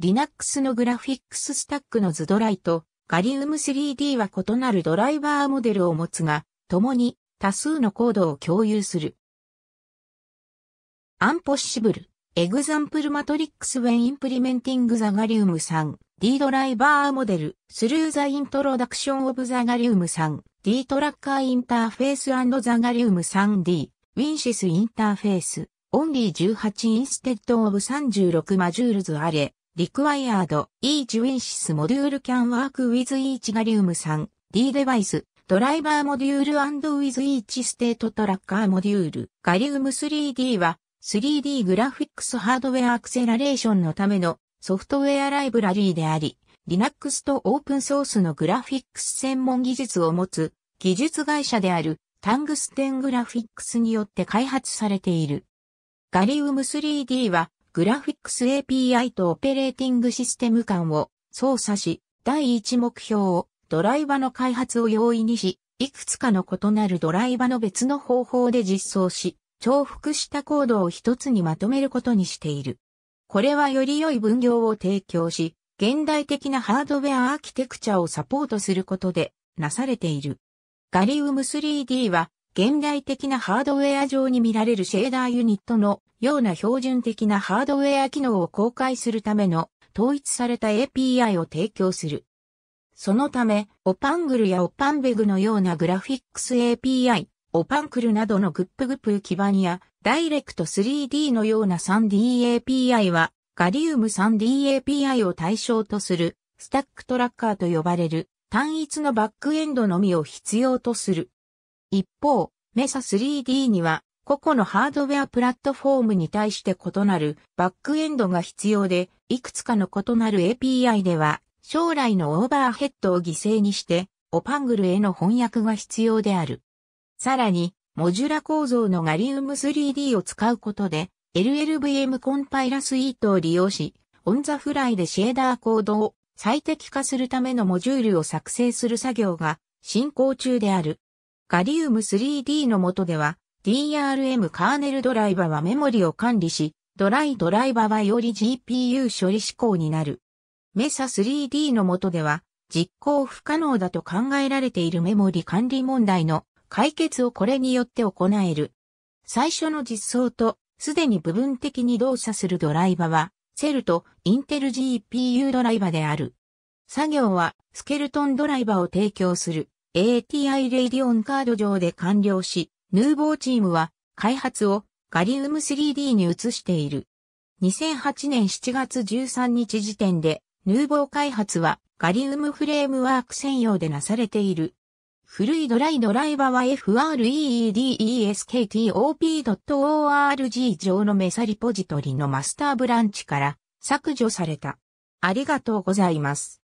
Linux のグラフィックススタックのズドライとガリウム 3D は異なるドライバーモデルを持つが、共に多数のコードを共有する。アンポッシブル、エグザンプルマトリックスウェンインプリメンティングザガリウム3、D ドライバーモデル、スルーザイントロダクションオブザガリウム3、D トラッカーインターフェースザガリウム 3D、ウィンシスインターフェース、オンリー18インステッドオブ36マジュールズアレ、required, each WinSys module can work with each Galium 3D device, driver module and with each state tracker module. Galium 3D は 3D グラフィックスハードウェアアクセラレーションのためのソフトウェアライブラリーであり、Linux とオープンソースのグラフィックス専門技術を持つ技術会社であるタングステングラフィックスによって開発されている。ガリウム 3D はグラフィックス API とオペレーティングシステム間を操作し、第一目標をドライバの開発を容易にし、いくつかの異なるドライバの別の方法で実装し、重複したコードを一つにまとめることにしている。これはより良い分業を提供し、現代的なハードウェアアーキテクチャをサポートすることでなされている。ガリウム 3D は現代的なハードウェア上に見られるシェーダーユニットのような標準的なハードウェア機能を公開するための統一された API を提供する。そのため、オパングルやオパンベグのようなグラフィックス API、オパンクルなどのグップグップ基盤や、ダイレクト 3D のような 3DAPI は、ガリウム 3DAPI を対象とする、スタックトラッカーと呼ばれる、単一のバックエンドのみを必要とする。一方、メサ 3D には、個々のハードウェアプラットフォームに対して異なるバックエンドが必要で、いくつかの異なる API では、将来のオーバーヘッドを犠牲にして、オパングルへの翻訳が必要である。さらに、モジュラ構造のガリウム 3D を使うことで、LLVM コンパイラスイートを利用し、オンザフライでシェーダーコードを最適化するためのモジュールを作成する作業が進行中である。ガリウム 3D の下では、DRM カーネルドライバはメモリを管理し、ドライドライバはより GPU 処理指向になる。メサ 3D の下では、実行不可能だと考えられているメモリ管理問題の解決をこれによって行える。最初の実装と、すでに部分的に動作するドライバは、セルとインテル GPU ドライバである。作業は、スケルトンドライバを提供する ATI レディオンカード上で完了し、ヌーボーチームは開発をガリウム 3D に移している。2008年7月13日時点でヌーボー開発はガリウムフレームワーク専用でなされている。古いドライドライバーは freedesktop.org 上のメサリポジトリのマスターブランチから削除された。ありがとうございます。